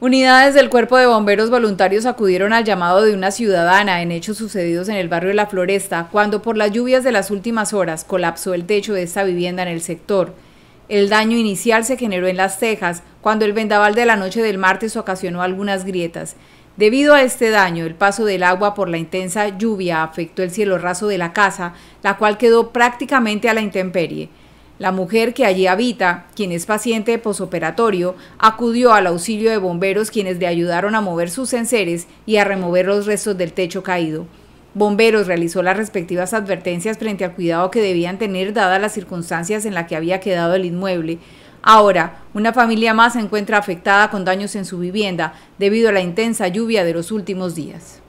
Unidades del Cuerpo de Bomberos Voluntarios acudieron al llamado de una ciudadana en hechos sucedidos en el barrio de La Floresta, cuando por las lluvias de las últimas horas colapsó el techo de esta vivienda en el sector. El daño inicial se generó en las tejas, cuando el vendaval de la noche del martes ocasionó algunas grietas. Debido a este daño, el paso del agua por la intensa lluvia afectó el cielo raso de la casa, la cual quedó prácticamente a la intemperie. La mujer que allí habita, quien es paciente posoperatorio, acudió al auxilio de bomberos quienes le ayudaron a mover sus enseres y a remover los restos del techo caído. Bomberos realizó las respectivas advertencias frente al cuidado que debían tener dadas las circunstancias en las que había quedado el inmueble. Ahora, una familia más se encuentra afectada con daños en su vivienda debido a la intensa lluvia de los últimos días.